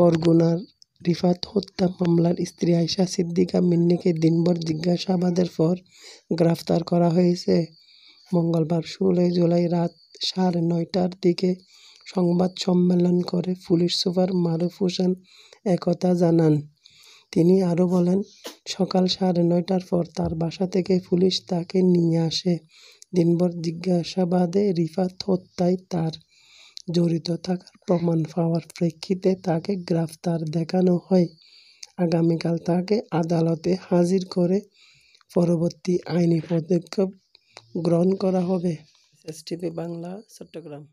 বরগুনার রিফাত হত্যা মামলার স্ত্রী আয়সা সিদ্দিকা মিন্নিকে দিনভর জিজ্ঞাসাবাদের পর গ্রেফতার করা হয়েছে মঙ্গলবার ষোলোই জুলাই রাত সাড়ে নয়টার দিকে সংবাদ সম্মেলন করে পুলিশ সুপার মারুফ হোসেন একথা জানান তিনি আরও বলেন সকাল সাড়ে নয়টার পর তার বাসা থেকে পুলিশ তাকে নিয়ে আসে দিনভর জিজ্ঞাসাবাদে রিফাত হত্যায় তার জড়িত থাকার প্রমাণ পাওয়ার প্রেক্ষিতে তাকে গ্রেফতার দেখানো হয় আগামীকাল তাকে আদালতে হাজির করে পরবর্তী আইনি পদক্ষেপ গ্রহণ করা হবে এস বাংলা চট্টগ্রাম